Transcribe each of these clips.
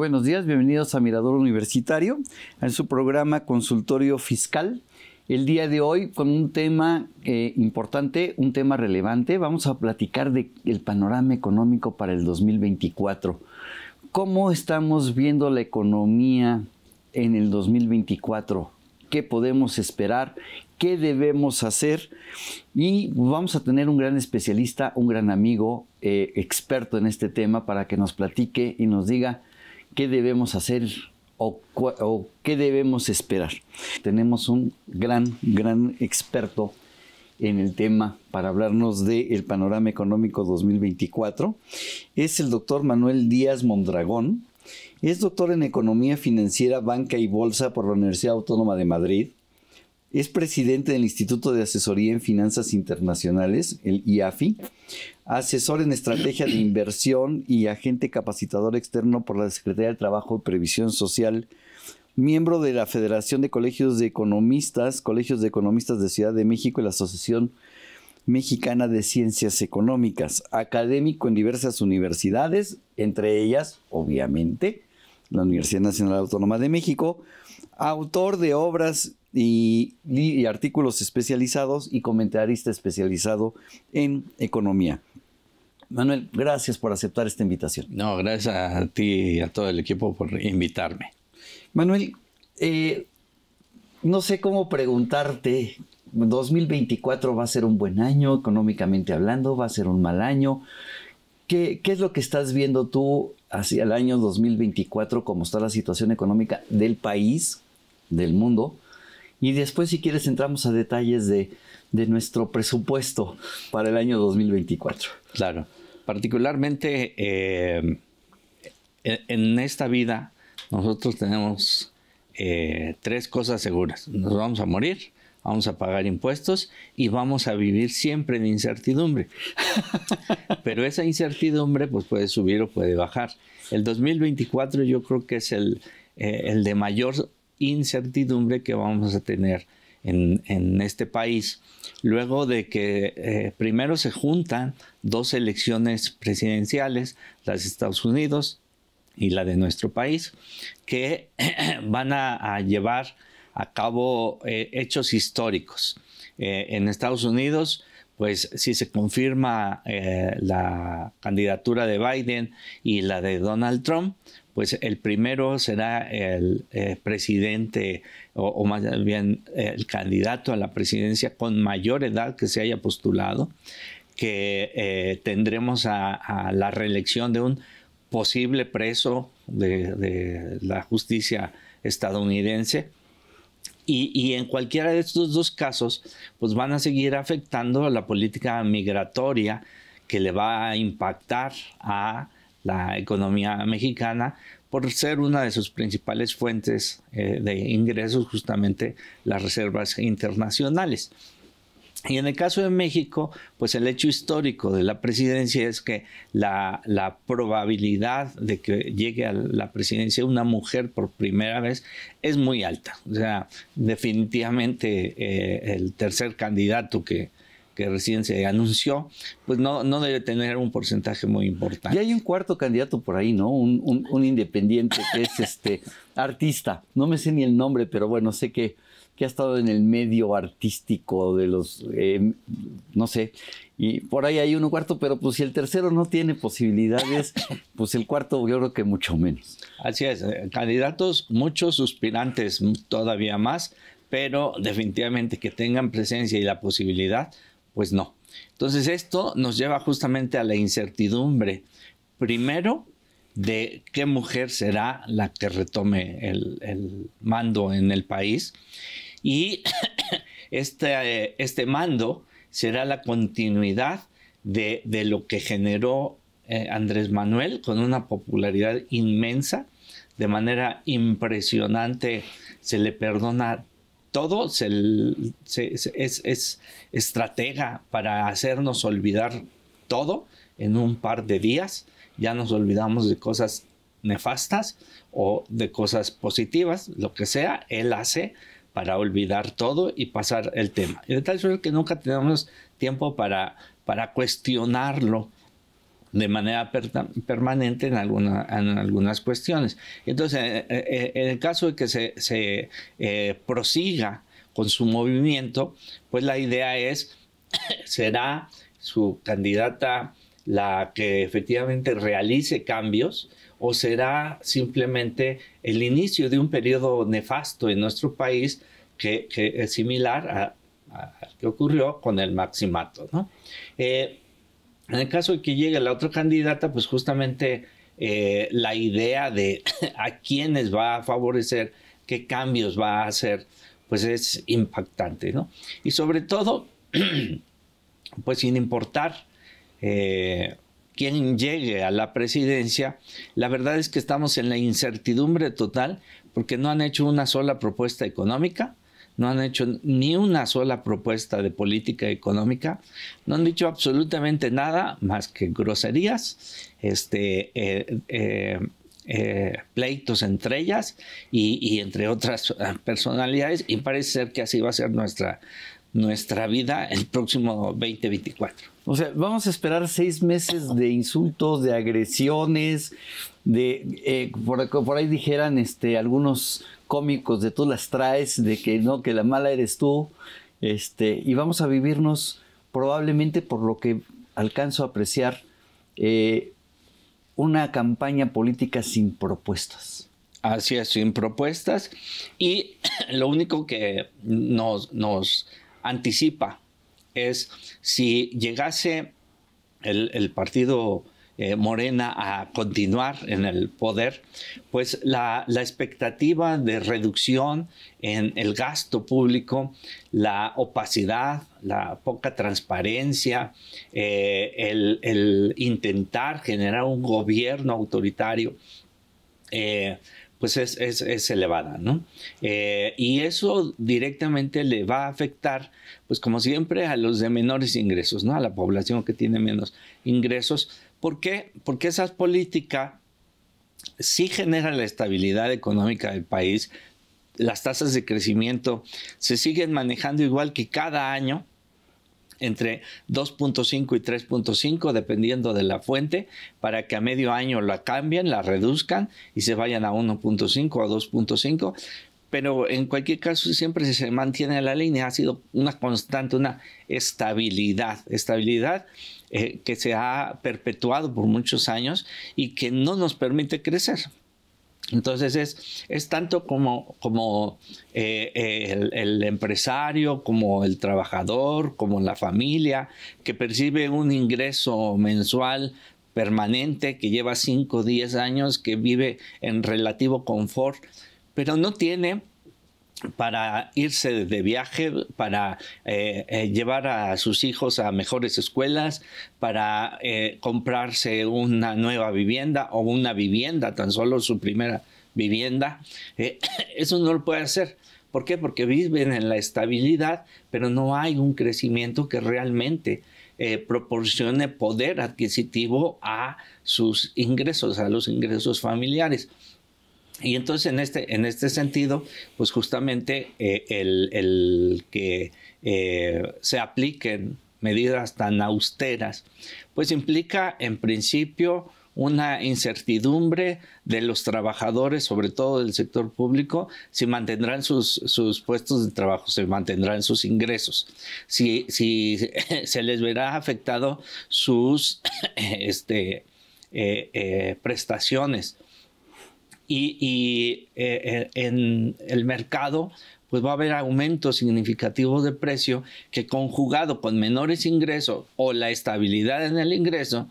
buenos días, bienvenidos a Mirador Universitario, en su programa Consultorio Fiscal. El día de hoy con un tema eh, importante, un tema relevante, vamos a platicar del panorama económico para el 2024. ¿Cómo estamos viendo la economía en el 2024? ¿Qué podemos esperar? ¿Qué debemos hacer? Y vamos a tener un gran especialista, un gran amigo, eh, experto en este tema para que nos platique y nos diga qué debemos hacer o, qué debemos esperar. Tenemos un gran, gran experto en el tema para hablarnos del el panorama económico 2024 es el doctor Manuel Díaz Mondragón. Es doctor en Economía Financiera, Banca y Bolsa por la Universidad Autónoma de Madrid. Es presidente del Instituto de Asesoría en Finanzas Internacionales, el IAFI, asesor en estrategia de inversión y agente capacitador externo por la Secretaría de Trabajo y Previsión Social, miembro de la Federación de Colegios de Economistas, Colegios de Economistas de Ciudad de México y la Asociación Mexicana de Ciencias Económicas, académico en diversas universidades, entre ellas, obviamente, la Universidad Nacional Autónoma de México, autor de obras y, artículos especializados y comentarista especializado en economía. Manuel, gracias por aceptar esta invitación. No, gracias a ti y a todo el equipo por invitarme. Manuel, eh, no sé cómo preguntarte. 2024 va a ser un buen año, económicamente hablando, va a ser un mal año. ¿Qué es lo que estás viendo tú hacia el año 2024, cómo está la situación económica del país, del mundo? Y después, si quieres, entramos a detalles de, nuestro presupuesto para el año 2024. Claro. Particularmente eh, e-, en esta vida, nosotros tenemos eh, tres cosas seguras. Nos vamos a morir, vamos a pagar impuestos y vamos a vivir siempre en incertidumbre. Pero esa incertidumbre pues puede subir o puede bajar. El 2024 yo creo que es el, eh, el de mayor incertidumbre que vamos a tener en, este país, luego de que eh, primero se juntan dos elecciones presidenciales, las de Estados Unidos y la de nuestro país, que van a, llevar a cabo eh, hechos históricos. Eh, en Estados Unidos, pues si se confirma la candidatura de Biden y la de Donald Trump, pues el primero será el eh, presidente o, más bien eh, el candidato a la presidencia con mayor edad que se haya postulado, que eh, tendremos a, la reelección de un posible preso de, la justicia estadounidense. Y, en cualquiera de estos dos casos, pues van a seguir afectando a la política migratoria que le va a impactar a la economía mexicana por ser una de sus principales fuentes eh, de ingresos justamente las reservas internacionales. Y en el caso de México, pues el hecho histórico de la presidencia es que la, probabilidad de que llegue a la presidencia una mujer por primera vez es muy alta. O sea, definitivamente eh, el tercer candidato que, que recién se anunció, pues no, no debe tener un porcentaje muy importante. Y hay un cuarto candidato por ahí, ¿no? Un, independiente que es este artista. No me sé ni el nombre, pero bueno, sé que, que ha estado en el medio artístico de los, em, no sé, y por ahí hay uno cuarto, pero pues si el tercero no tiene posibilidades, pues el cuarto yo creo que mucho menos. Así es, eh, candidatos, muchos suspirantes todavía más, pero definitivamente que tengan presencia y la posibilidad, pues no. Entonces esto nos lleva justamente a la incertidumbre. Primero, de qué mujer será la que retome el, mando en el país. Y este, eh, este mando será la continuidad de, lo que generó eh, Andrés Manuel con una popularidad inmensa. De manera impresionante se le perdona todo se, es, estratega para hacernos olvidar todo en un par de días. Ya nos olvidamos de cosas nefastas o de cosas positivas, lo que sea, él hace para olvidar todo y pasar el tema. Y de tal suerte que nunca tenemos tiempo para, para cuestionarlo de manera permanente en, alguna, en algunas cuestiones. Entonces, eh, eh, eh, en el caso de que se, prosiga con su movimiento, pues la idea es, será su candidata la que efectivamente realice cambios o será simplemente el inicio de un periodo nefasto en nuestro país que, es similar a, a, al que ocurrió con el maximato. ¿no? En el caso de que llegue la otra candidata, pues justamente eh, la idea de a quiénes va a favorecer, qué cambios va a hacer, pues es impactante, ¿no? Y sobre todo, pues sin importar eh, quién llegue a la presidencia, la verdad es que estamos en la incertidumbre total porque no han hecho una sola propuesta económica, no han hecho ni una sola propuesta de política económica, no han dicho absolutamente nada más que groserías, este, eh, eh, eh, pleitos entre ellas y, entre otras personalidades, y parece ser que así va a ser nuestra, nuestra vida el próximo 2024. O sea, vamos a esperar seis meses de insultos, de agresiones, de eh, por, ahí dijeran este algunos cómicos de tú las traes, de que no, que la mala eres tú, este, y vamos a vivirnos probablemente por lo que alcanzo a apreciar eh, una campaña política sin propuestas. Así es, sin propuestas. Y lo único que nos, nos anticipa es si llegase el, partido eh, Morena a continuar en el poder, pues la, expectativa de reducción en el gasto público, la opacidad, la poca transparencia, eh, el, intentar generar un gobierno autoritario, eh, pues es, elevada, ¿no? Eh, y eso directamente le va a afectar, pues como siempre, a los de menores ingresos, ¿no? A la población que tiene menos ingresos. ¿Por qué? Porque esa política sí genera la estabilidad económica del país, las tasas de crecimiento se siguen manejando igual que cada año, entre 2.5 y 3.5, dependiendo de la fuente, para que a medio año la cambien, la reduzcan y se vayan a 1.5 o 2.5. Pero en cualquier caso siempre se mantiene la línea, ha sido una constante, una estabilidad, estabilidad eh, que se ha perpetuado por muchos años y que no nos permite crecer. Entonces es, tanto como, eh, eh, el, el, empresario, como el trabajador, como la familia, que percibe un ingreso mensual permanente, que lleva 5 o 10 años, que vive en relativo confort, pero no tiene para irse de viaje, para eh, eh, llevar a sus hijos a mejores escuelas, para eh, comprarse una nueva vivienda o una vivienda, tan solo su primera vivienda. eso no lo puede hacer. ¿Por qué? Porque viven en la estabilidad, pero no hay un crecimiento que realmente proporcione poder adquisitivo a sus ingresos, a los ingresos familiares. Y entonces en este, en este sentido, pues justamente eh, el, que eh, se apliquen medidas tan austeras, pues implica en principio una incertidumbre de los trabajadores, sobre todo del sector público, si mantendrán sus, sus puestos de trabajo, si mantendrán sus ingresos, si, si se les verá afectado sus este, eh, prestaciones y, eh, eh, en el mercado pues va a haber aumentos significativos de precio que conjugado con menores ingresos o la estabilidad en el ingreso,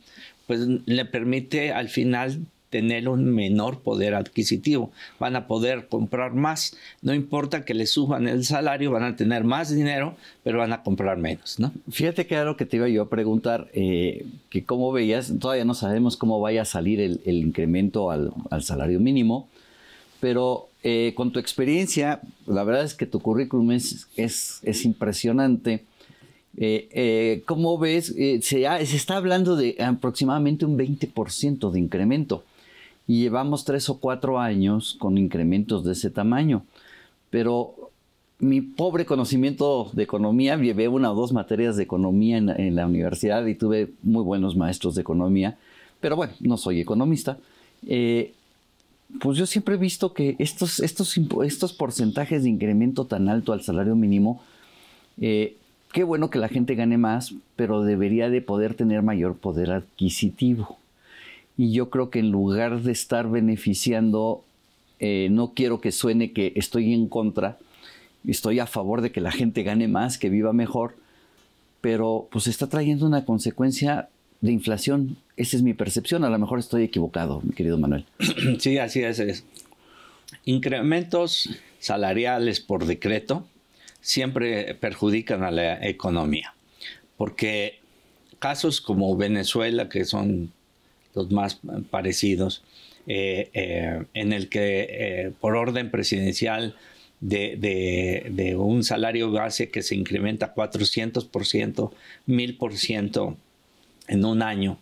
pues le permite al final tener un menor poder adquisitivo, van a poder comprar más, no importa que le suban el salario, van a tener más dinero, pero van a comprar menos, ¿no? Fíjate que era lo que te iba yo a preguntar, eh, que cómo veías, todavía no sabemos cómo vaya a salir el, incremento al, salario mínimo, pero eh, con tu experiencia, la verdad es que tu currículum es, es, impresionante. Eh, ¿Cómo ves? se, está hablando de aproximadamente un 20% de incremento y llevamos tres o cuatro años con incrementos de ese tamaño. Pero mi pobre conocimiento de economía, llevé una o dos materias de economía en, la universidad y tuve muy buenos maestros de economía, pero bueno, no soy economista. Eh, pues yo siempre he visto que estos, estos, porcentajes de incremento tan alto al salario mínimo, eh, qué bueno que la gente gane más, pero debería de poder tener mayor poder adquisitivo. Y yo creo que en lugar de estar beneficiando, eh, no quiero que suene que estoy en contra, estoy a favor de que la gente gane más, que viva mejor, pero pues está trayendo una consecuencia de inflación. Esa es mi percepción, a lo mejor estoy equivocado, mi querido Manuel. Sí, así es. es. Incrementos salariales por decreto siempre perjudican a la economía, porque casos como Venezuela, que son más eh, parecidos, eh, eh, en el que por orden presidencial de, de, un salario base que se incrementa 400%, 1000% en un año,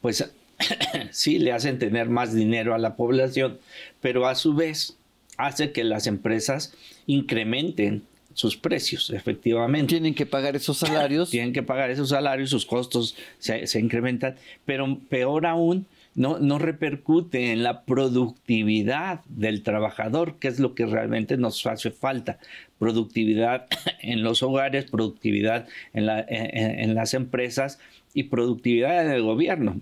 pues sí le hacen tener más dinero a la población, pero a su vez hace que las empresas incrementen sus precios, efectivamente. Tienen que pagar esos salarios. Tienen que pagar esos salarios, sus costos se, se incrementan, pero peor aún, no, no, repercute en la productividad del trabajador, que es lo que realmente nos hace falta. Productividad en los hogares, productividad en, la, en, en las empresas y productividad en el gobierno.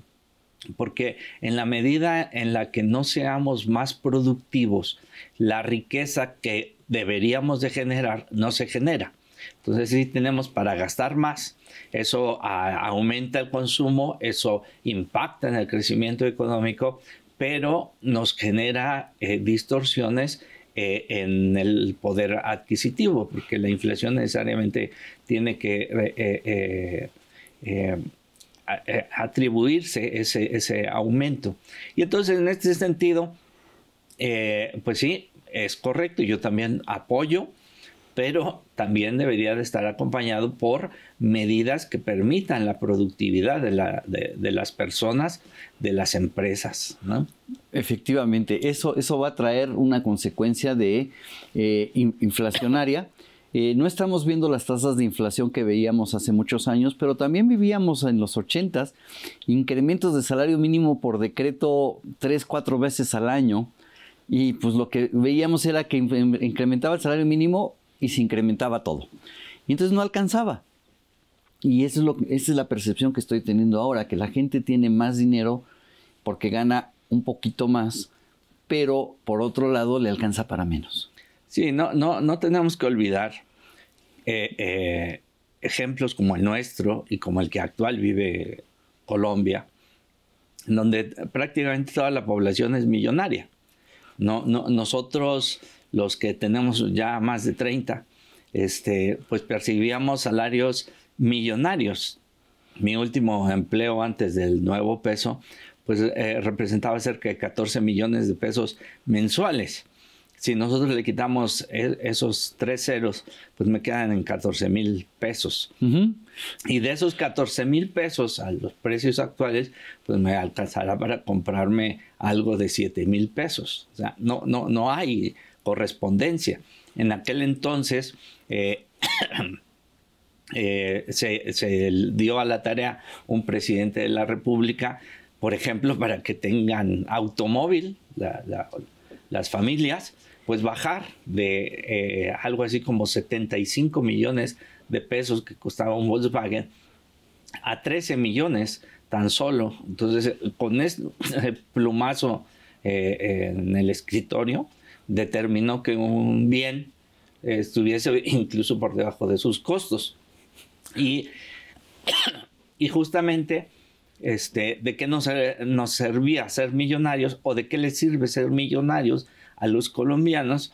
Porque en la medida en la que no seamos más productivos, la riqueza que deberíamos de generar no se genera. Entonces si tenemos para gastar más, eso aumenta el consumo, eso impacta en el crecimiento económico, pero nos genera eh, distorsiones eh, en el poder adquisitivo, porque la inflación necesariamente tiene que eh, atribuirse ese, ese aumento. Y entonces en este sentido, eh, pues sí, es correcto, yo también apoyo, pero también debería de estar acompañado por medidas que permitan la productividad de, las personas, de las empresas. ¿no? Efectivamente, eso, eso va a traer una consecuencia de eh, inflacionaria. Eh, no estamos viendo las tasas de inflación que veíamos hace muchos años, pero también vivíamos en los 80 incrementos de salario mínimo por decreto tres, cuatro veces al año y pues lo que veíamos era que em, incrementaba el salario mínimo y se incrementaba todo. Y entonces no alcanzaba. Y esa es la percepción que estoy teniendo ahora, que la gente tiene más dinero porque gana un poquito más, pero por otro lado le alcanza para menos. Sí, no, no, no tenemos que olvidar eh, eh, ejemplos como el nuestro y como el que actual vive Colombia, donde prácticamente toda la población es millonaria nosotros, los que tenemos ya más de 30, este, pues percibíamos salarios millonarios. Mi último empleo antes del nuevo peso, pues eh, representaba cerca de 14 millones de pesos mensuales si nosotros le quitamos e, esos tres ceros, pues me quedan en 14 mil pesos. Y de esos 14 mil pesos a los precios actuales, pues me alcanzará para comprarme algo de 7 mil pesos. O sea, no, no, hay correspondencia. En aquel entonces eh, eh, se, dio a la tarea un presidente de la República, por ejemplo, para que tengan automóvil, las familias, pues bajar de eh, algo así como 75 millones de pesos que costaba un Volkswagen a 13 millones tan solo. Entonces, con este plumazo eh, en el escritorio, determinó que un bien estuviese incluso por debajo de sus costos. Y, y justamente, este, ¿de qué nos eh, servía ser millonarios o de qué les sirve ser millonarios? a los colombianos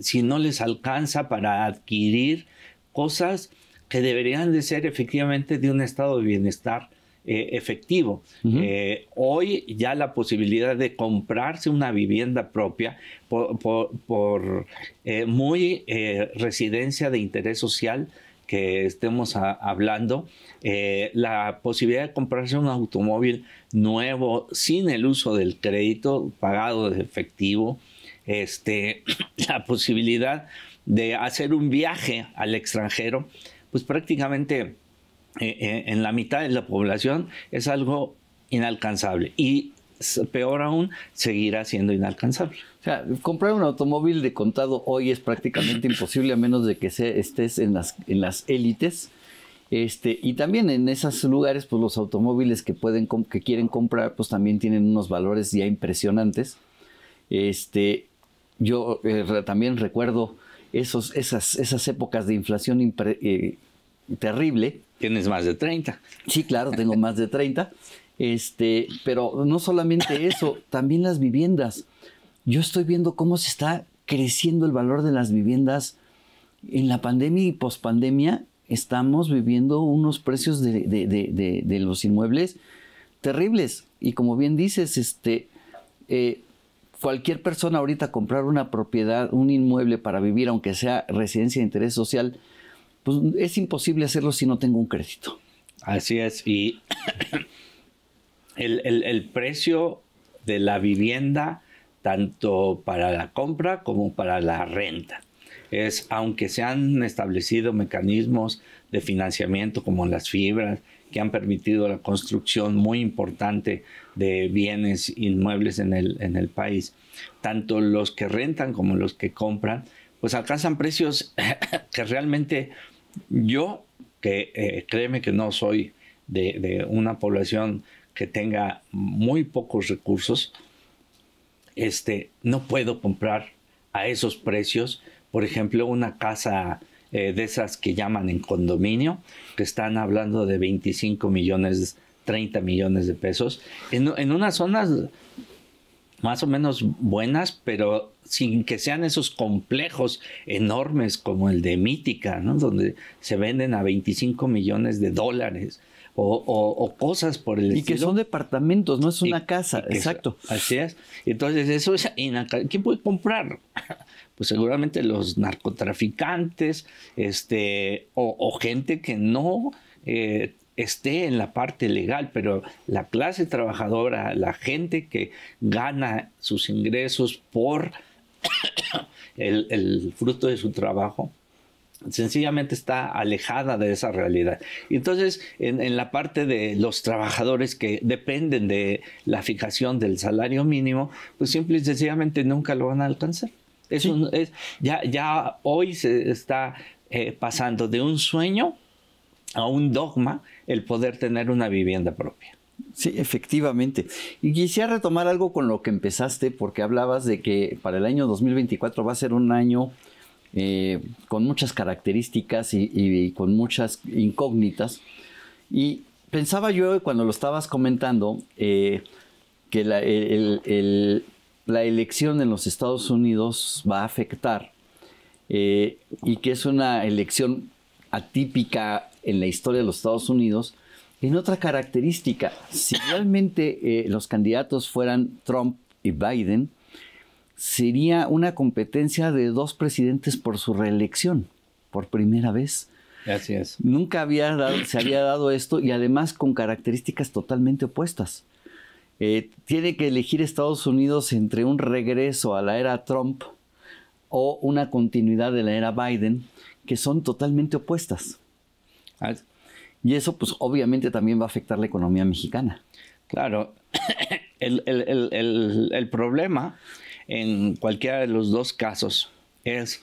si no les alcanza para adquirir cosas que deberían de ser efectivamente de un estado de bienestar eh, efectivo. Eh, hoy ya la posibilidad de comprarse una vivienda propia por, eh, muy residencia de interés social que estemos hablando, eh, la posibilidad de comprarse un automóvil nuevo sin el uso del crédito pagado de efectivo, este, la posibilidad de hacer un viaje al extranjero, pues prácticamente eh, eh, en la mitad de la población es algo inalcanzable. Y peor aún, seguirá siendo inalcanzable. O sea, comprar un automóvil de contado hoy es prácticamente imposible a menos de que estés en las, élites. Este, y también en esos lugares, pues los automóviles que, pueden, que quieren comprar, pues también tienen unos valores ya impresionantes. Este, yo eh, también recuerdo esas, esas épocas de inflación eh, terrible. Tienes más de 30. Sí, claro, tengo más de 30. Este, pero no solamente eso, también las viviendas. Yo estoy viendo cómo se está creciendo el valor de las viviendas en la pandemia y pospandemia. Estamos viviendo unos precios de, los inmuebles terribles. Y como bien dices, este, eh, cualquier persona ahorita comprar una propiedad, un inmueble para vivir, aunque sea residencia de interés social, pues es imposible hacerlo si no tengo un crédito. Así es. Y el, precio de la vivienda tanto para la compra como para la renta. Es, aunque se han establecido mecanismos de financiamiento como las fibras, que han permitido la construcción muy importante de bienes inmuebles en el, en el país, tanto los que rentan como los que compran, pues alcanzan precios que realmente yo, que eh, créeme que no soy de, de una población que tenga muy pocos recursos, este, no puedo comprar a esos precios, por ejemplo, una casa eh, de esas que llaman en condominio, que están hablando de 25 millones, 30 millones de pesos, en, unas zonas más o menos buenas, pero sin que sean esos complejos enormes como el de Mítica, donde se venden a 25 millones de dólares o, cosas por el y Y que son departamentos, no es una casa, exacto. así es. Entonces, eso es ¿Quién puede comprar? Pues seguramente los narcotraficantes, este, o, gente que no eh, esté en la parte legal, pero la clase trabajadora, la gente que gana sus ingresos por el fruto de su trabajo, sencillamente está alejada de esa realidad. Entonces, en, la parte de los trabajadores que dependen de la fijación del salario mínimo, pues simple y sencillamente nunca lo van a alcanzar. es, ya, ya hoy se está eh, pasando de un sueño a un dogma el poder tener una vivienda propia. Sí, efectivamente. Y quisiera retomar algo con lo que empezaste, porque hablabas de que para el año 2024 va a ser un año eh, con muchas características y, con muchas incógnitas. Y pensaba yo cuando lo estabas comentando eh, que la, elección en los Estados Unidos va a afectar eh, y que es una elección atípica en la historia de los Estados Unidos. En otra característica, si realmente los candidatos fueran Trump y Biden, sería una competencia de dos presidentes por su reelección, por primera vez. Así es. Nunca había se había dado esto y además con características totalmente opuestas. Eh, tiene que elegir Estados Unidos entre un regreso a la era Trump o una continuidad de la era Biden, que son totalmente opuestas. Y eso, pues, obviamente también va a afectar la economía mexicana. Claro, el, el problema en cualquiera de los dos casos es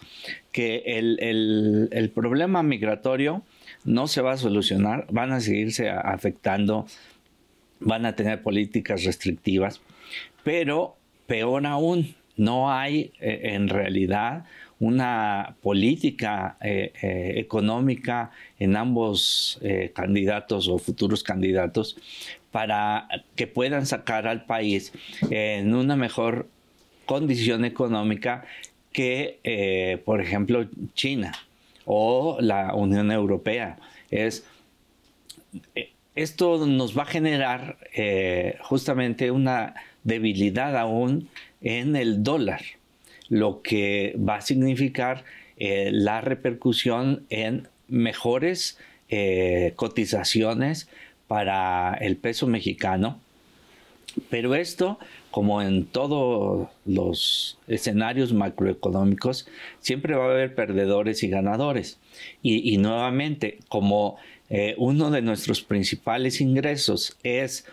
que el, problema migratorio no se va a solucionar, van a seguirse afectando, van a tener políticas restrictivas, pero peor aún, no hay eh, en realidad una política eh, eh, económica en ambos candidatos o futuros candidatos para que puedan sacar al país en una mejor condición económica que, eh, por ejemplo, China o la Unión Europea. Es, eh, esto nos va a generar eh, justamente una debilidad aún en el dólar, lo que va a significar la repercusión en mejores cotizaciones para el peso mexicano. Pero esto como en todos los escenarios macroeconómicos, siempre va a haber perdedores y ganadores. Y, nuevamente, como eh, uno de nuestros principales ingresos es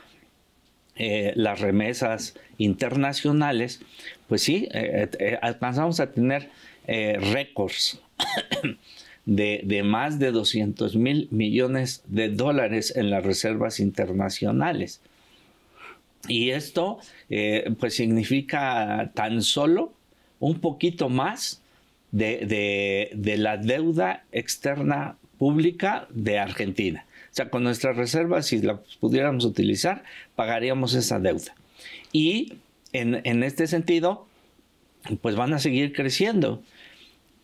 eh, las remesas internacionales, pues sí, eh, alcanzamos a tener récords. de, más de 200 mil millones de dólares en las reservas internacionales. Y esto eh, pues significa tan solo un poquito más de, la deuda externa pública de Argentina. O sea, con nuestras reservas, si las pudiéramos utilizar, pagaríamos esa deuda. Y en, en este sentido, pues van a seguir creciendo.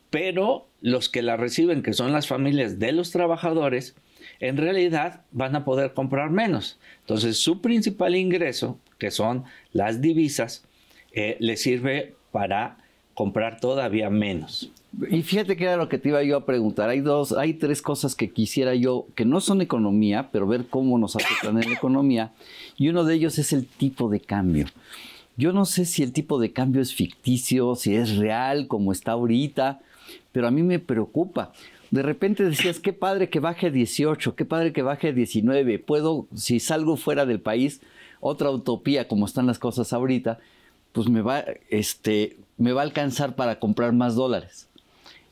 Pero los que la reciben, que son las familias de los trabajadores, en realidad van a poder comprar menos. Entonces su principal ingreso, que son las divisas, eh, le sirve para comprar todavía menos. Y fíjate que era lo que te iba yo a preguntar. Hay dos, hay tres cosas que quisiera yo, que no son economía, pero ver cómo nos afectan en la economía. Y uno de ellos es el tipo de cambio. Yo no sé si el tipo de cambio es ficticio, si es real, como está ahorita, pero a mí me preocupa de repente decías, qué padre que baje 18, qué padre que baje 19, puedo, si salgo fuera del país, otra utopía como están las cosas ahorita, pues me va, este, me va a alcanzar para comprar más dólares.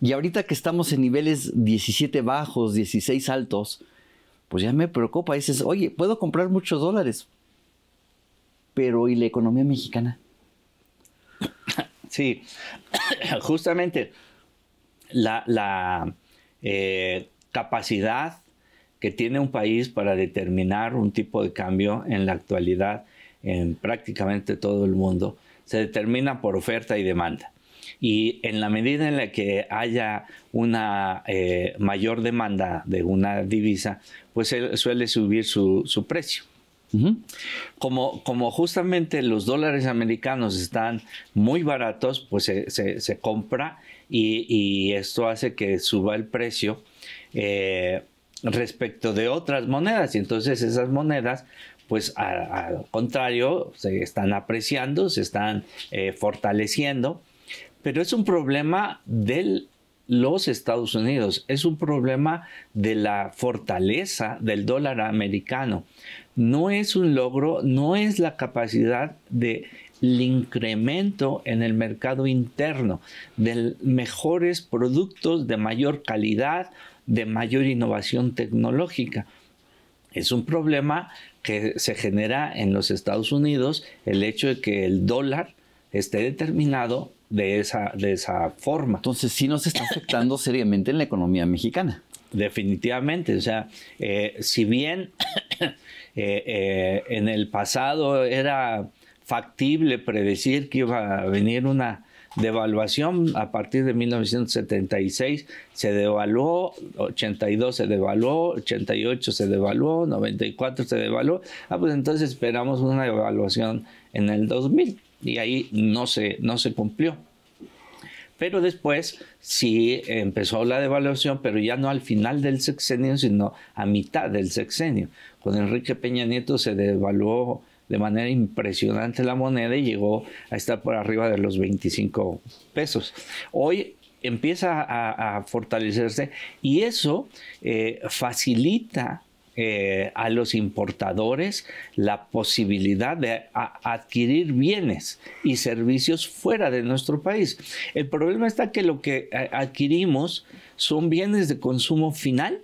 Y ahorita que estamos en niveles 17 bajos, 16 altos, pues ya me preocupa. Dices, oye, puedo comprar muchos dólares, pero ¿y la economía mexicana? Sí, justamente la, la, eh, capacidad que tiene un país para determinar un tipo de cambio en la actualidad en prácticamente todo el mundo se determina por oferta y demanda. Y en la medida en la que haya una eh, mayor demanda de una divisa, pues suele subir su, precio. como, como, justamente los dólares americanos están muy baratos, pues se, se, se compra y, esto hace que suba el precio eh, respecto de otras monedas y entonces esas monedas pues al contrario se están apreciando, se están eh, fortaleciendo, pero es un problema de los Estados Unidos. Es un problema de la fortaleza del dólar americano. No es un logro, no es la capacidad de el incremento en el mercado interno de mejores productos de mayor calidad, de mayor innovación tecnológica. Es un problema que se genera en los Estados Unidos el hecho de que el dólar esté determinado de esa, de esa forma. Entonces sí nos está afectando seriamente en la economía mexicana. Definitivamente, o sea, eh, si bien eh, eh, en el pasado era factible predecir que iba a venir una devaluación a partir de 1976 se devaluó 82 se devaluó 88 se devaluó 94 se devaluó ah pues entonces esperamos una devaluación en el 2000 y ahí no se no se cumplió pero después sí empezó la devaluación, pero ya no al final del sexenio, sino a mitad del sexenio. Con Enrique Peña Nieto se devaluó de manera impresionante la moneda y llegó a estar por arriba de los 25 pesos. Hoy empieza a, fortalecerse y eso eh, facilita eh, a los importadores la posibilidad de adquirir bienes y servicios fuera de nuestro país. El problema está que lo que eh, adquirimos son bienes de consumo final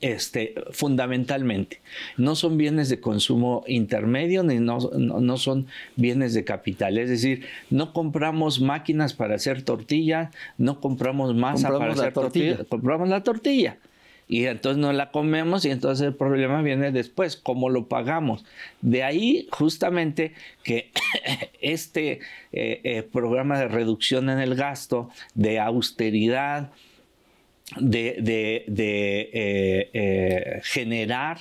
este, fundamentalmente. No son bienes de consumo intermedio ni no, son bienes de capital. Es decir, no compramos máquinas para hacer tortilla, no compramos masa para hacer tortilla. compramos la tortilla. Y entonces no la comemos y entonces el problema viene después, cómo lo pagamos. De ahí justamente que este eh, eh, programa de reducción en el gasto, de austeridad, de, eh, eh, generar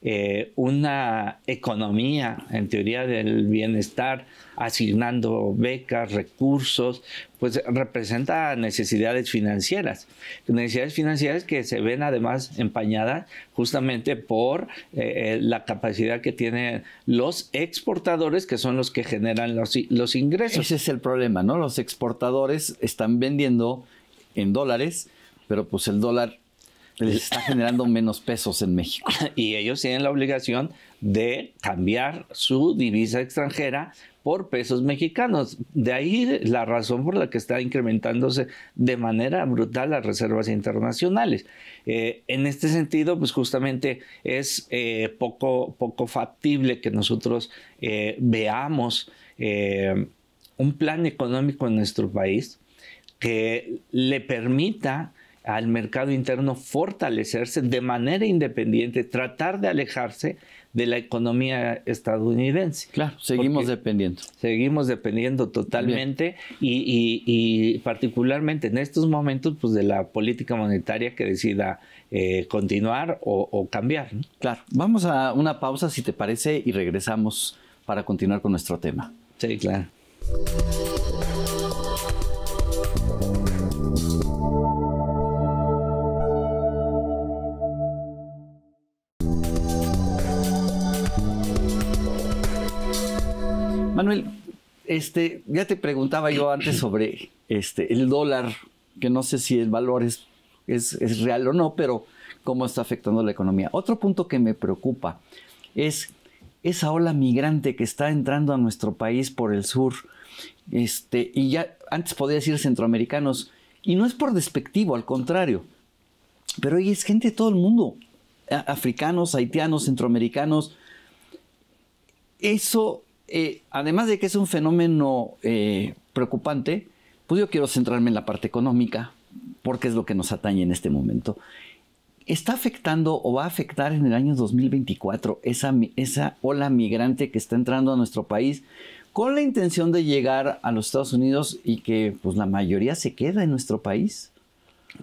eh, una economía, en teoría del bienestar, asignando becas, recursos, pues representa necesidades financieras. Necesidades financieras que se ven además empañadas justamente por la capacidad que tienen los exportadores, que son los que generan los, los ingresos. Ese es el problema, ¿no? Los exportadores están vendiendo en dólares pero pues el dólar les está generando menos pesos en México. Y ellos tienen la obligación de cambiar su divisa extranjera por pesos mexicanos. De ahí la razón por la que está incrementándose de manera brutal las reservas internacionales. Eh, en este sentido, pues justamente es eh, poco, poco factible que nosotros eh, veamos un plan económico en nuestro país que le permita al mercado interno fortalecerse de manera independiente, tratar de alejarse de la economía estadounidense. Claro, seguimos dependiendo. Seguimos dependiendo totalmente y, particularmente en estos momentos pues de la política monetaria que decida eh, continuar o, cambiar. Claro, vamos a una pausa si te parece y regresamos para continuar con nuestro tema. Sí, claro. Manuel, este, ya te preguntaba yo antes sobre este, el dólar, que no sé si el valor es, es, real o no, pero cómo está afectando la economía. Otro punto que me preocupa es esa ola migrante que está entrando a nuestro país por el sur, este, y ya antes podía decir centroamericanos, y no es por despectivo, al contrario, pero hoy es gente de todo el mundo, africanos, haitianos, centroamericanos. Eso eh, además de que es un fenómeno eh, preocupante, pues yo quiero centrarme en la parte económica, porque es lo que nos atañe en este momento. ¿Está afectando o va a afectar en el año 2024 esa, esa ola migrante que está entrando a nuestro país con la intención de llegar a los Estados Unidos y que pues, la mayoría se queda en nuestro país?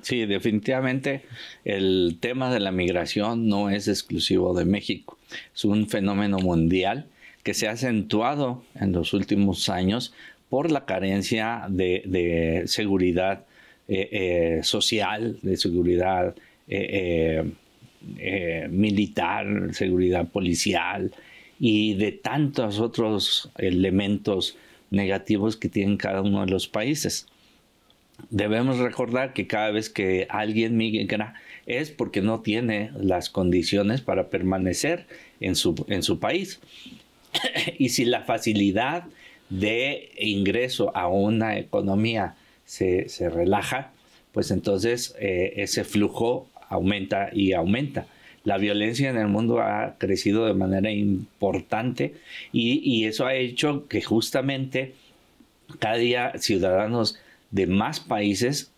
Sí, definitivamente el tema de la migración no es exclusivo de México, es un fenómeno mundial que se ha acentuado en los últimos años por la carencia de, seguridad eh, eh, social, de seguridad eh, militar, seguridad policial y de tantos otros elementos negativos que tienen cada uno de los países. Debemos recordar que cada vez que alguien migra es porque no tiene las condiciones para permanecer en su, en su país. y si la facilidad de ingreso a una economía se, relaja, pues entonces eh, ese flujo aumenta y aumenta. La violencia en el mundo ha crecido de manera importante y, y eso ha hecho que justamente cada día ciudadanos de más países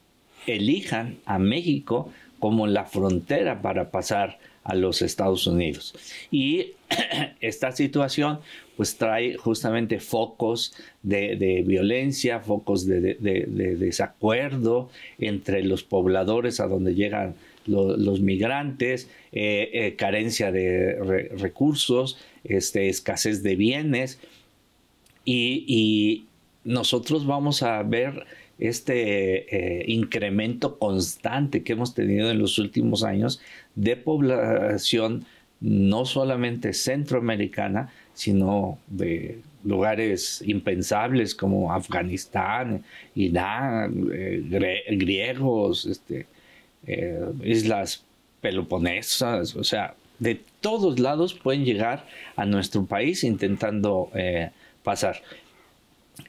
elijan a México como la frontera para pasar a los Estados Unidos. Y esta situación pues trae justamente focos de, violencia, focos de, desacuerdo entre los pobladores a donde llegan los migrantes, eh, eh, carencia de recursos, este, escasez de bienes y nosotros vamos a ver este eh, incremento constante que hemos tenido en los últimos años de población no solamente centroamericana, sino de lugares impensables como Afganistán, Irán, eh, griegos, este, eh, islas peloponesas, o sea, de todos lados pueden llegar a nuestro país intentando pasar.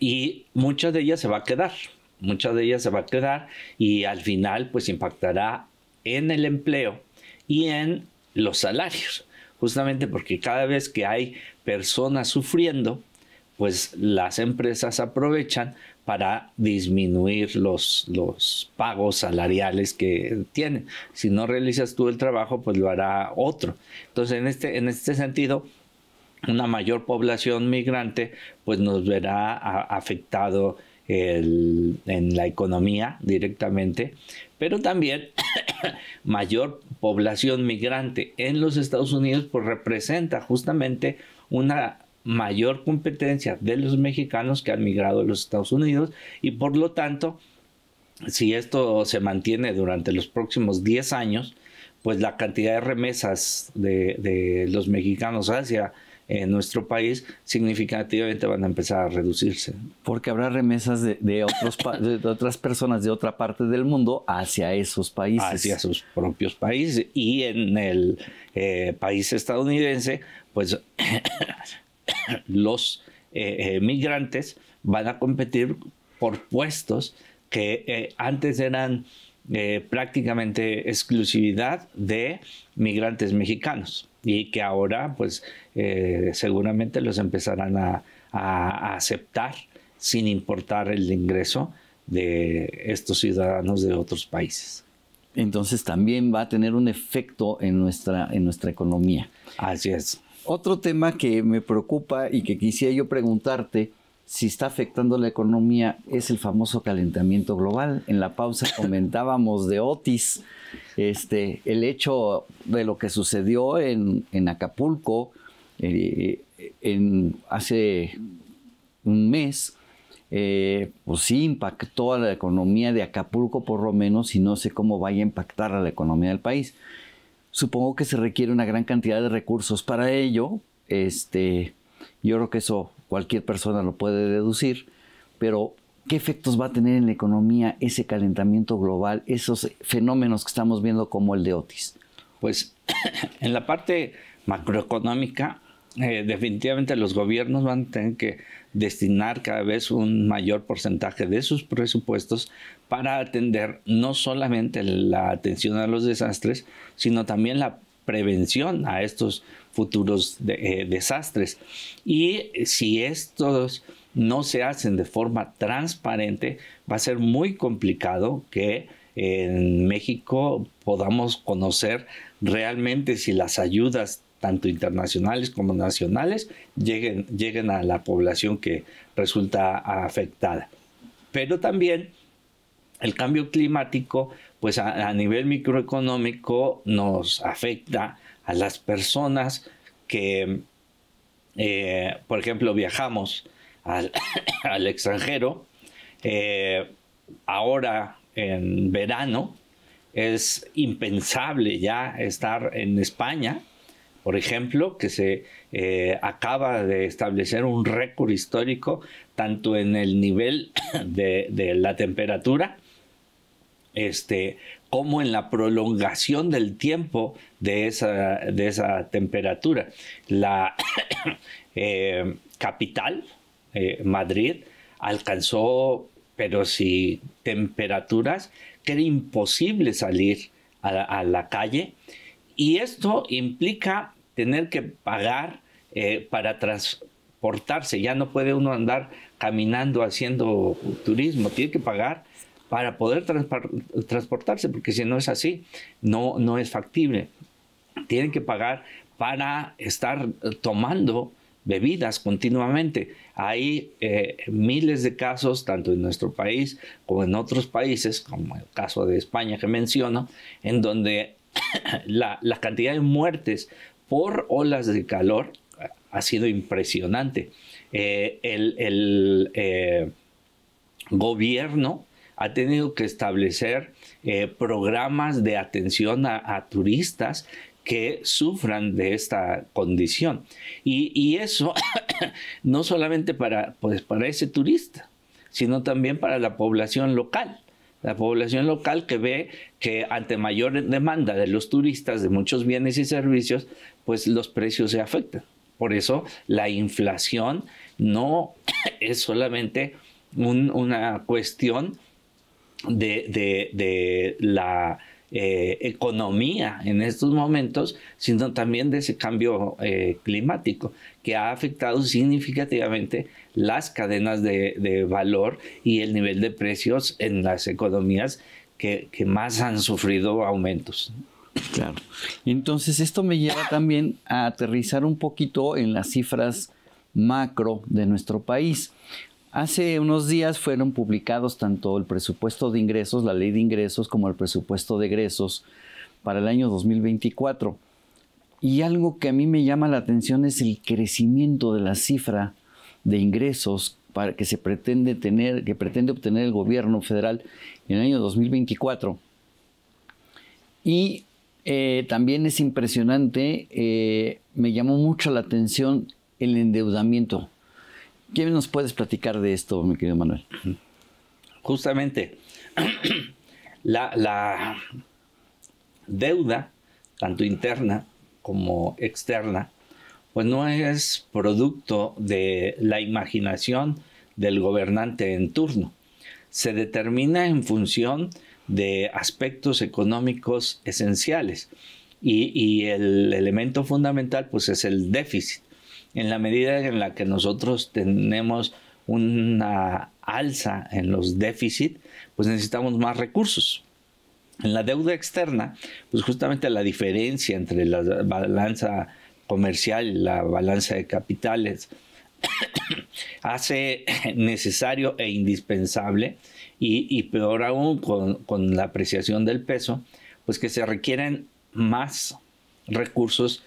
Y muchas de ellas se va a quedar, muchas de ellas se va a quedar y al final pues impactará en el empleo y en los salarios, justamente porque cada vez que hay personas sufriendo, pues las empresas aprovechan para disminuir los, los pagos salariales que tienen. Si no realizas tú el trabajo, pues lo hará otro. Entonces, en este, en este sentido, una mayor población migrante, pues nos verá afectado en la economía directamente, pero también mayor población migrante en los Estados Unidos pues representa justamente una mayor competencia de los mexicanos que han migrado a los Estados Unidos y por lo tanto si esto se mantiene durante los próximos 10 años pues la cantidad de remesas de, de los mexicanos hacia en nuestro país, significativamente van a empezar a reducirse. Porque habrá remesas de, otras personas de otra parte del mundo hacia esos países. Hacia sus propios países. Y en el eh, país estadounidense, pues los eh, eh, migrantes van a competir por puestos que antes eran prácticamente exclusividad de migrantes mexicanos y que ahora pues eh, seguramente los empezarán a, aceptar sin importar el ingreso de estos ciudadanos de otros países. Entonces también va a tener un efecto en nuestra, en nuestra economía. Así es. Otro tema que me preocupa y que quisiera yo preguntarte, si está afectando la economía es el famoso calentamiento global. En la pausa comentábamos de Otis este, el hecho de lo que sucedió en, Acapulco eh, hace un mes, eh, pues sí impactó a la economía de Acapulco por lo menos y no sé cómo vaya a impactar a la economía del país. Supongo que se requiere una gran cantidad de recursos para ello. Este, yo creo que eso cualquier persona lo puede deducir, pero qué efectos va a tener en la economía ese calentamiento global, esos fenómenos que estamos viendo como el de Otis? Pues en la parte macroeconómica, eh, definitivamente los gobiernos van a tener que destinar cada vez un mayor porcentaje de sus presupuestos para atender no solamente la atención a los desastres, sino también la prevención a estos futuros eh, desastres. Y si estos no se hacen de forma transparente, va a ser muy complicado que en México podamos conocer realmente si las ayudas tanto internacionales como nacionales lleguen, lleguen a la población que resulta afectada. Pero también el cambio climático, pues a, nivel microeconómico nos afecta a las personas que, eh, por ejemplo, viajamos al, extranjero. Eh, ahora en verano es impensable ya estar en España, por ejemplo, que se eh, acaba de establecer un récord histórico tanto en el nivel de, la temperatura este, como en la prolongación del tiempo de esa, de esa temperatura. La eh, capital eh, Madrid, alcanzó, pero sí, temperaturas que era imposible salir a la, calle. Y esto implica tener que pagar eh, para transportarse. Ya no puede uno andar caminando haciendo turismo, tiene que pagar para poder transportarse, porque si no es así, no, no es factible. Tienen que pagar para estar tomando bebidas continuamente. Hay eh, miles de casos, tanto en nuestro país como en otros países, como el caso de España que menciono, en donde la, cantidad de muertes por olas de calor eh, ha sido impresionante. Eh, el, gobierno ha tenido que establecer programas de atención a, a, turistas que sufran de esta condición. Y, eso no solamente para, pues, para ese turista, sino también para la población local. La población local que ve que ante mayor demanda de los turistas de muchos bienes y servicios, pues los precios se afectan. Por eso la inflación no es solamente una cuestión de la eh, economía en estos momentos, sino también de ese cambio eh, climático que ha afectado significativamente las cadenas de, valor y el nivel de precios en las economías que, más han sufrido aumentos. Claro. entonces esto me lleva también a aterrizar un poquito en las cifras macro de nuestro país. Hace unos días fueron publicados tanto el presupuesto de ingresos, la ley de ingresos, como el presupuesto de egresos para el año 2024. Y algo que a mí me llama la atención es el crecimiento de la cifra de ingresos para que se pretende tener, que pretende obtener el gobierno federal en el año 2024. Y eh, también es impresionante, eh, me llamó mucho la atención el endeudamiento ¿Quién nos puedes platicar de esto, mi querido Manuel? Justamente, la, deuda, tanto interna como externa, pues no es producto de la imaginación del gobernante en turno. Se determina en función de aspectos económicos esenciales y, y el elemento fundamental pues es el déficit en la medida en la que nosotros tenemos una alza en los déficits, pues necesitamos más recursos. En la deuda externa, pues justamente la diferencia entre la balanza comercial y la balanza de capitales hace necesario e indispensable y, peor aún con, con, la apreciación del peso, pues que se requieren más recursos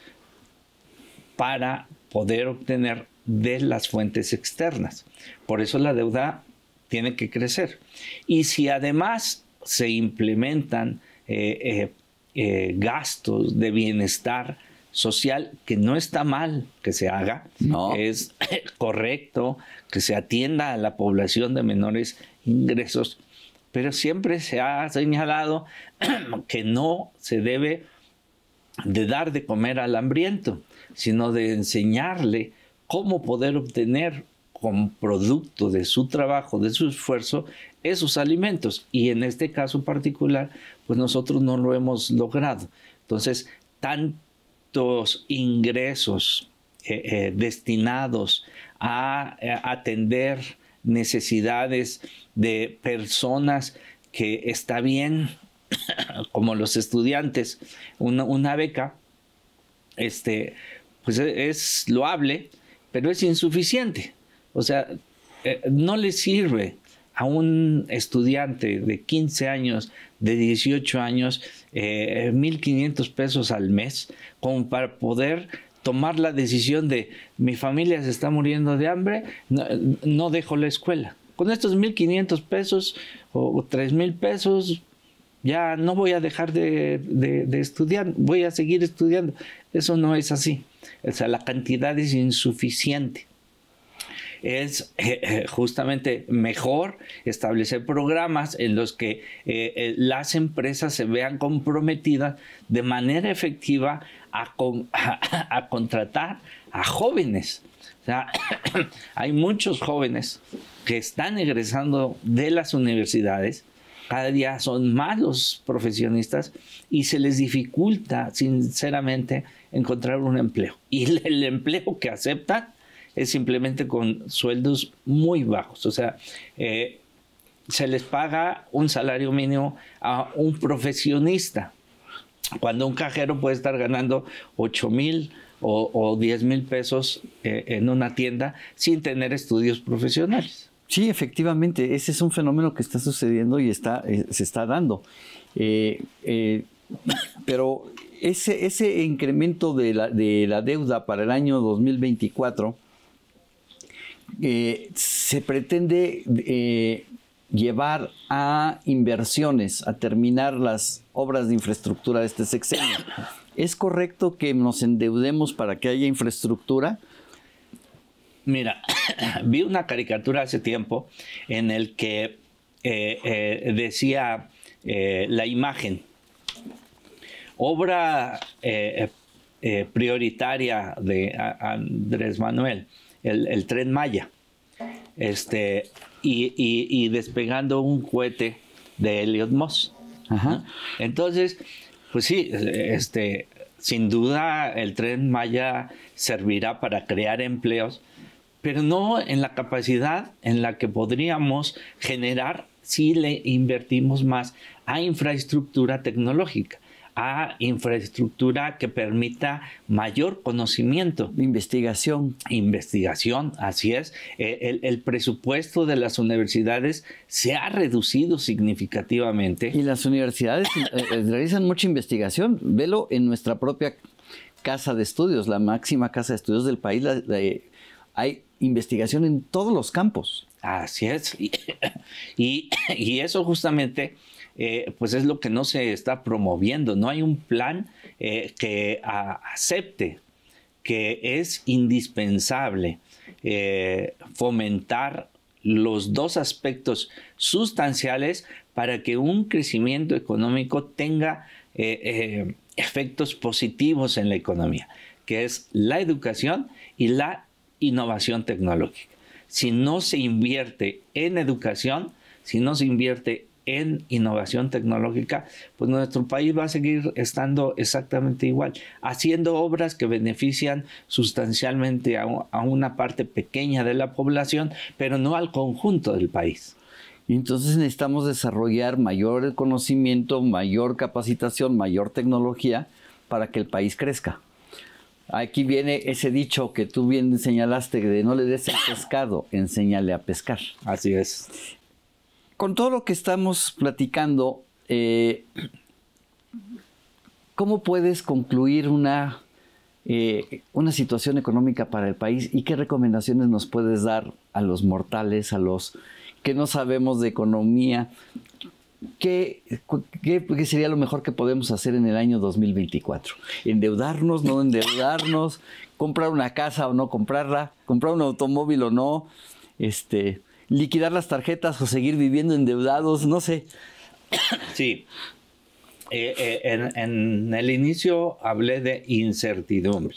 para poder obtener de las fuentes externas. Por eso la deuda tiene que crecer. Y si además se implementan eh, eh, eh, gastos de bienestar social, que no está mal que se haga, no. es correcto que se atienda a la población de menores ingresos, pero siempre se ha señalado que no se debe de dar de comer al hambriento, sino de enseñarle cómo poder obtener con producto de su trabajo, de su esfuerzo, esos alimentos. Y en este caso particular, pues nosotros no lo hemos logrado. Entonces, tantos ingresos eh, eh, destinados a eh, atender necesidades de personas que está bien como los estudiantes, una, beca, este, pues e, es loable, pero es insuficiente. O sea, eh, no le sirve a un estudiante de 15 años, de 18 años, 1.500 eh, pesos al mes, como para poder tomar la decisión de mi familia se está muriendo de hambre, no, no dejo la escuela. Con estos 1.500 pesos o 3.000 pesos ya no voy a dejar de, estudiar, voy a seguir estudiando. Eso no es así. O sea, la cantidad es insuficiente. Es eh, eh, justamente mejor establecer programas en los que eh, las empresas se vean comprometidas de manera efectiva a, a contratar a jóvenes. O sea, hay muchos jóvenes que están egresando de las universidades cada día son malos profesionistas y se les dificulta, sinceramente, encontrar un empleo. Y el, empleo que aceptan es simplemente con sueldos muy bajos. O sea, eh, se les paga un salario mínimo a un profesionista, cuando un cajero puede estar ganando 8 mil o, 10 mil pesos eh, en una tienda sin tener estudios profesionales. Sí, efectivamente, ese es un fenómeno que está sucediendo y está, eh, se está dando. Eh, eh, pero ese, ese incremento de la, de la, deuda para el año 2024 se pretende llevar a inversiones, a terminar las obras de infraestructura de este sexenio. ¿Es correcto que nos endeudemos para que haya infraestructura? Mira, vi una caricatura hace tiempo en el que eh, eh, decía eh, la imagen, obra prioritaria de Andrés Manuel, el, tren Maya, este, y, despegando un cohete de Elliot Moss. Entonces, pues sí, este, sin duda el tren Maya servirá para crear empleos, pero no en la capacidad en la que podríamos generar si le invertimos más a infraestructura tecnológica a infraestructura que permita mayor conocimiento. Investigación. Investigación, así es. E, el, presupuesto de las universidades se ha reducido significativamente. Y las universidades eh, eh, realizan mucha investigación. Velo en nuestra propia casa de estudios, la máxima casa de estudios del país. hay investigación en todos los campos. Así es. Y, eso justamente, eh, pues es lo que no se está promoviendo. No hay un plan eh, que acepte que es indispensable eh, fomentar los dos aspectos sustanciales para que un crecimiento económico tenga efectos positivos en la economía, que es la educación y la innovación tecnológica. Si no se invierte en educación, si no se invierte en innovación tecnológica, pues nuestro país va a seguir estando exactamente igual, haciendo obras que benefician sustancialmente a, una parte pequeña de la población, pero no al conjunto del país. entonces necesitamos desarrollar mayor conocimiento, mayor capacitación, mayor tecnología para que el país crezca. Aquí viene ese dicho que tú bien señalaste de no le des el pescado, enséñale a pescar. Así es. Con todo lo que estamos platicando, eh, ¿cómo puedes concluir una, eh, una situación económica para el país y qué recomendaciones nos puedes dar a los mortales, a los que no sabemos de economía? ¿Qué, sería lo mejor que podemos hacer en el año 2024? ¿Endeudarnos, no endeudarnos? ¿Comprar una casa o no comprarla? ¿Comprar un automóvil o no? Este, ¿Liquidar las tarjetas o seguir viviendo endeudados? No sé. Sí. Eh, eh, en el inicio hablé de incertidumbre.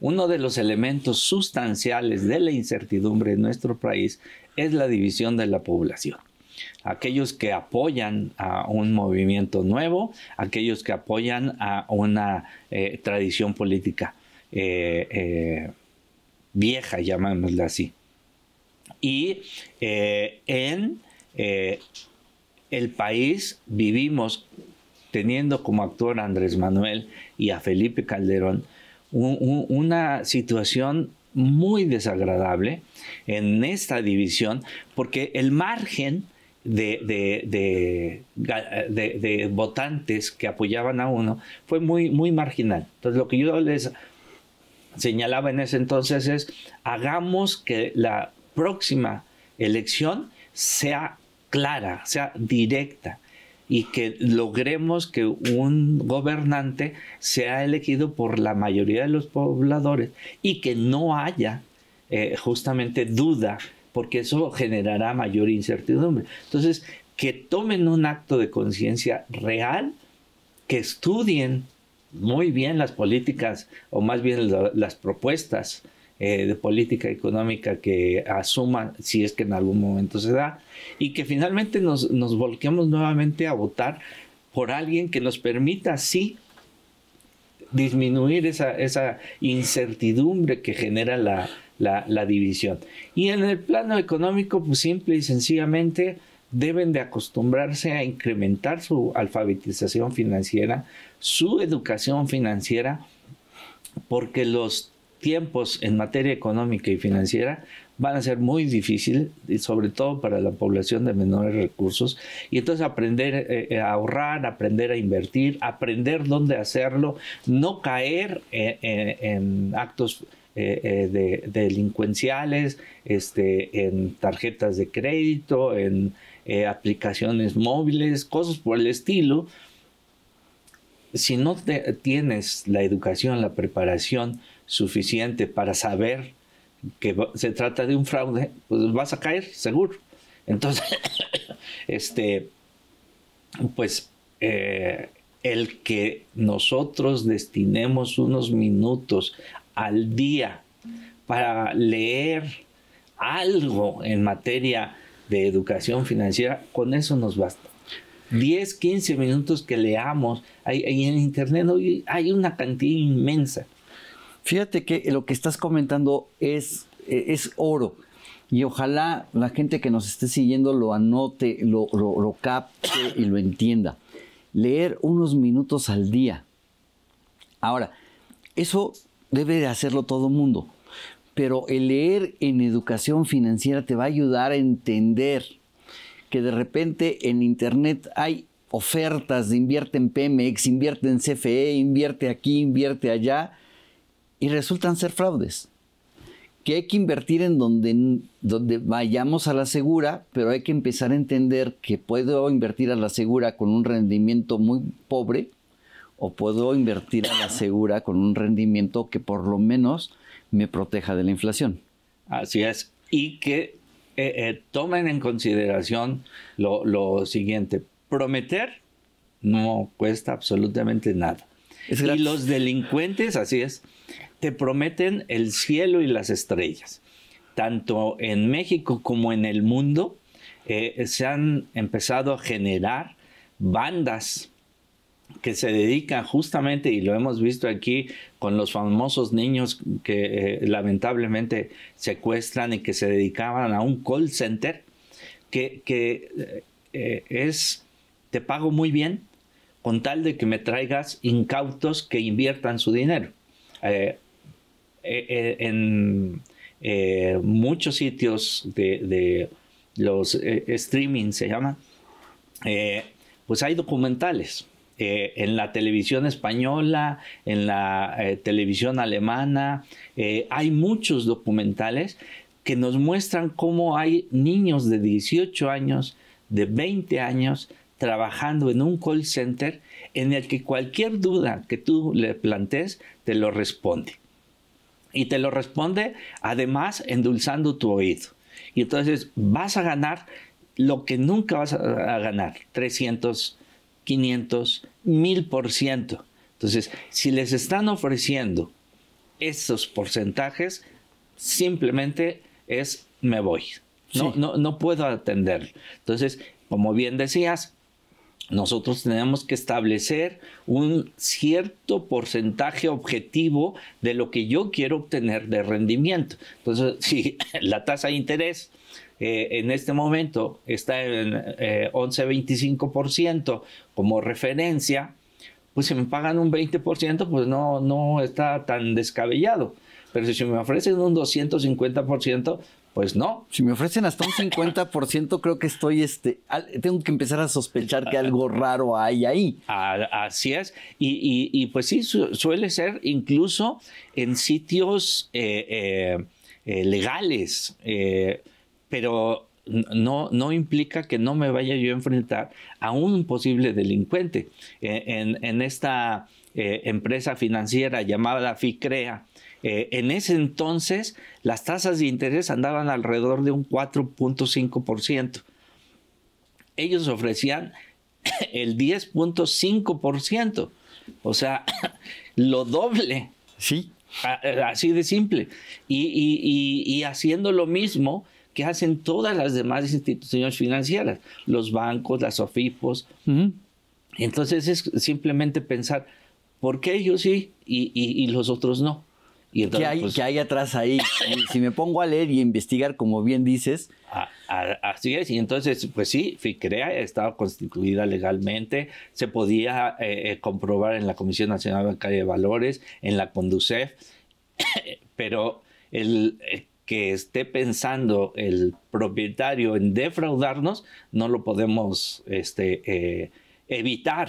Uno de los elementos sustanciales de la incertidumbre en nuestro país es la división de la población aquellos que apoyan a un movimiento nuevo, aquellos que apoyan a una eh, tradición política eh, eh, vieja, llamémosla así. Y en el país vivimos teniendo como actor a Andrés Manuel y a Felipe Calderón una situación muy desagradable en esta división porque el margen de, de, votantes que apoyaban a uno fue muy, muy marginal. Entonces lo que yo les señalaba en ese entonces es, hagamos que la próxima elección sea clara, sea directa y que logremos que un gobernante sea elegido por la mayoría de los pobladores y que no haya eh, justamente duda porque eso generará mayor incertidumbre. Entonces, que tomen un acto de conciencia real, que estudien muy bien las políticas, o más bien las propuestas eh, de política económica que asuman, si es que en algún momento se da, y que finalmente nos, nos volquemos nuevamente a votar por alguien que nos permita, sí, disminuir esa incertidumbre que genera la, la, división. Y en el plano económico, pues simple y sencillamente deben de acostumbrarse a incrementar su alfabetización financiera, su educación financiera, porque los tiempos en materia económica y financiera van a ser muy difíciles, sobre todo para la población de menores recursos. Y entonces aprender eh, eh, a ahorrar, aprender a invertir, aprender dónde hacerlo, no caer eh, en actos eh, eh, de, delincuenciales, este, en tarjetas de crédito, en eh, aplicaciones móviles, cosas por el estilo. Si no tienes la educación, la preparación suficiente para saber que se trata de un fraude, pues vas a caer, seguro. Entonces, este, pues el que nosotros destinemos unos minutos al día para leer algo en materia de educación financiera, con eso nos basta. 10, 15 minutos que leamos, Ahí en Internet hay una cantidad inmensa. Fíjate que lo que estás comentando es, e, es oro. Y ojalá la gente que nos esté siguiendo lo anote, lo, lo capte y lo entienda. Leer unos minutos al día. Ahora, eso debe de hacerlo todo el mundo. Pero el leer en educación financiera te va a ayudar a entender que de repente en Internet hay ofertas de invierte en Pemex, invierte en CFE, invierte aquí, invierte allá, y resultan ser fraudes. Que hay que invertir en donde, donde vayamos a la segura, pero hay que empezar a entender que puedo invertir a la segura con un rendimiento muy pobre, o puedo invertir a la segura con un rendimiento que por lo menos me proteja de la inflación. Así es. Y que eh, eh, tomen en consideración lo, siguiente. Prometer no cuesta absolutamente nada. y los delincuentes, así es, te prometen el cielo y las estrellas. Tanto en México como en el mundo eh, se han empezado a generar bandas que se dedica justamente, y lo hemos visto aquí, con los famosos niños que eh, lamentablemente secuestran y que se dedicaban a un call center, que, eh, es, te pago muy bien con tal de que me traigas incautos que inviertan su dinero. Eh, en muchos sitios de, de los streaming se llama, pues hay documentales eh, en la televisión española, en la eh, televisión alemana. Eh, hay muchos documentales que nos muestran cómo hay niños de 18 años, de 20 años, trabajando en un call center en el que cualquier duda que tú le plantees te lo responde. Y te lo responde además endulzando tu oído. Y entonces vas a ganar lo que nunca vas a, a ganar, 300 500, 1000%. Entonces, si les están ofreciendo esos porcentajes, simplemente es me voy. No, no, no puedo atender. Entonces, como bien decías, nosotros tenemos que establecer un cierto porcentaje objetivo de lo que yo quiero obtener de rendimiento. Entonces, si la tasa de interés eh, en este momento está en eh, 11.25% como referencia, pues si me pagan un 20%, pues no, no está tan descabellado. Pero si me ofrecen un 250%, pues no. Si me ofrecen hasta un 50%, creo que estoy, este, tengo que empezar a sospechar que algo raro hay ahí. así es. Y, y, pues sí, suele ser incluso en sitios eh, eh, legales pero no, no implica que no me vaya yo a enfrentar a un posible delincuente. E, en, esta eh, empresa financiera llamada FICREA, eh, en ese entonces las tasas de interés andaban alrededor de un 4.5%. Ellos ofrecían el 10.5%, o sea, lo doble. Sí. Eh, así de simple. y haciendo lo mismo, que hacen todas las demás instituciones financieras, los bancos, las OFIPOS. Entonces es simplemente pensar, ¿por qué ellos sí y, y, los otros no? ¿Qué, hay, pues ¿Qué, hay, atrás ahí? si me pongo a leer y investigar, como bien dices. así es, y entonces, pues sí, FICREA estaba constituida legalmente, se podía eh, eh, comprobar en la Comisión Nacional Bancaria de Valores, en la CONDUCEF, pero el, eh, que esté pensando el propietario en defraudarnos, no lo podemos este, eh, evitar,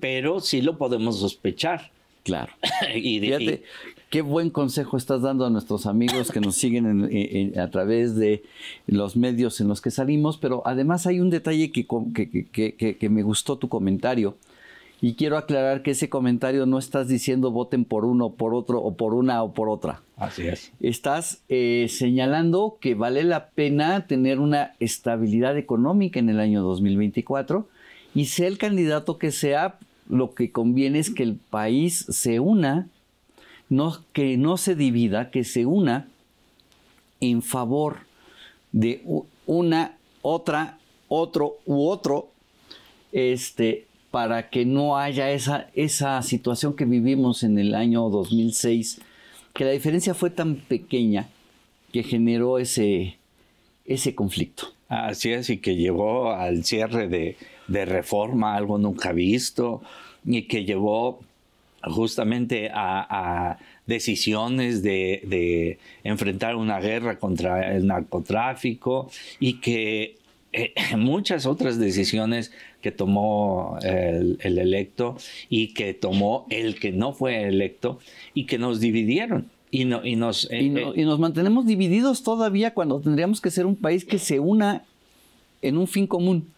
pero sí lo podemos sospechar. Claro. y, Fíjate, qué buen consejo estás dando a nuestros amigos que nos siguen a través de los medios en los que salimos, pero además hay un detalle que, que me gustó tu comentario y quiero aclarar que ese comentario no estás diciendo voten por uno, por otro, o por una o por otra. Así es. Estás eh, señalando que vale la pena tener una estabilidad económica en el año 2024 y sea el candidato que sea, lo que conviene es que el país se una, que no se divida, que se una en favor de una, otra, otro u otro este, para que no haya esa, esa situación que vivimos en el año 2006, que la diferencia fue tan pequeña que generó ese, ese conflicto. Así es, y que llevó al cierre de, reforma, algo nunca visto, y que llevó justamente a, decisiones de, de, enfrentar una guerra contra el narcotráfico y que eh, muchas otras decisiones que tomó eh, el, electo y que tomó el que no fue electo y que nos dividieron. Y, nos, eh, y nos mantenemos divididos todavía cuando tendríamos que ser un país que se una en un fin común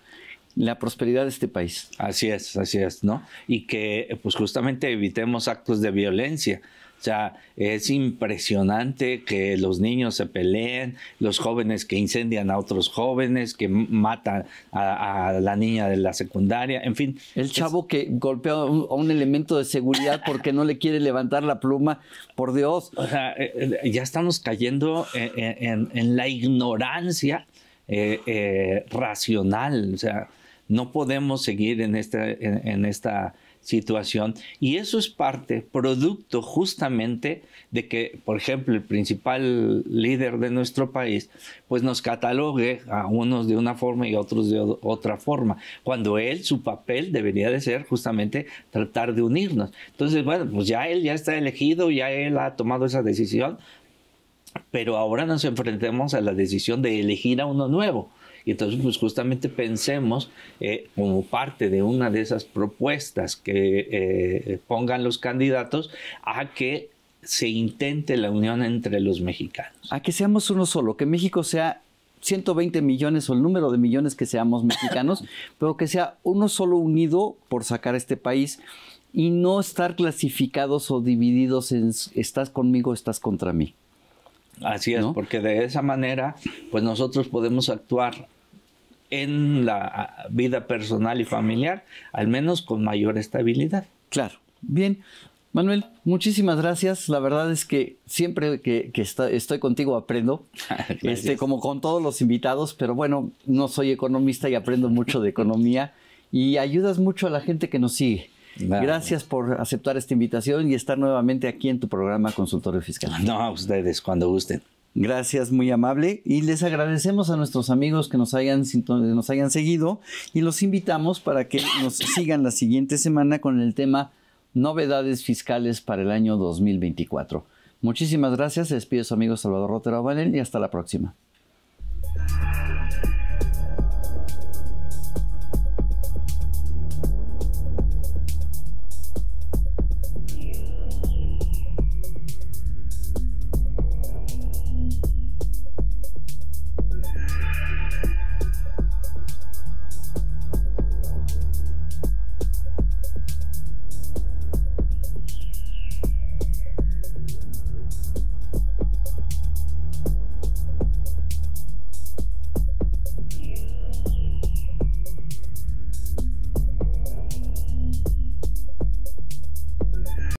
la prosperidad de este país. Así es, así es, ¿no? Y que pues justamente evitemos actos de violencia, o sea, es impresionante que los niños se peleen, los jóvenes que incendian a otros jóvenes, que matan a, la niña de la secundaria, en fin. El chavo que golpea a un, elemento de seguridad porque no le quiere levantar la pluma, por Dios. O sea, eh, eh, ya estamos cayendo en, la ignorancia eh, racional. O sea, no podemos seguir en, este, en esta situación. Y eso es parte, producto justamente de que, por ejemplo, el principal líder de nuestro país, pues nos catalogue a unos de una forma y a otros de otra forma, cuando él, su papel debería de ser justamente tratar de unirnos. Entonces, bueno, pues ya él ya está elegido, ya él ha tomado esa decisión, pero ahora nos enfrentemos a la decisión de elegir a uno nuevo. Y entonces, pues justamente pensemos eh, como parte de una de esas propuestas que eh, pongan los candidatos a que se intente la unión entre los mexicanos. A que seamos uno solo, que México sea 120 millones o el número de millones que seamos mexicanos, pero que sea uno solo unido por sacar este país y no estar clasificados o divididos en estás conmigo, estás contra mí. Así es, porque de esa manera, pues nosotros podemos actuar en la ah, vida personal y familiar, al menos con mayor estabilidad. Claro. Bien, Manuel, muchísimas gracias. La verdad es que siempre que, estoy contigo aprendo, este, como con todos los invitados, pero bueno, no soy economista y aprendo mucho de economía y ayudas mucho a la gente que nos sigue. Gracias por aceptar esta invitación y estar nuevamente aquí en tu programa Consultorio Fiscal. No, a ustedes, cuando gusten. Gracias, muy amable. Y les agradecemos a nuestros amigos que nos hayan, nos hayan seguido y los invitamos para que nos sigan la siguiente semana con el tema Novedades Fiscales para el año 2024. Muchísimas gracias. Les pido su amigo Salvador Rotero Valén y hasta la próxima.